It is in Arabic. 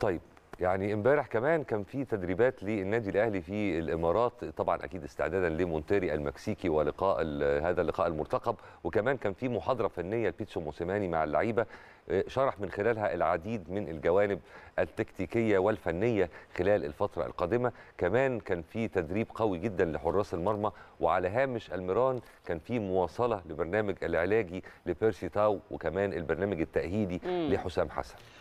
طيب يعني امبارح كمان كان في تدريبات للنادي الاهلي في الامارات طبعا اكيد استعدادا لمونتيري المكسيكي ولقاء هذا اللقاء المرتقب وكمان كان في محاضره فنيه لبيتسو موسيماني مع اللعيبه آه، شرح من خلالها العديد من الجوانب التكتيكيه والفنيه خلال الفتره القادمه كمان كان في تدريب قوي جدا لحراس المرمى وعلى هامش الميران كان في مواصله لبرنامج العلاجي لبيرسي تاو وكمان البرنامج التاهيلي لحسام حسن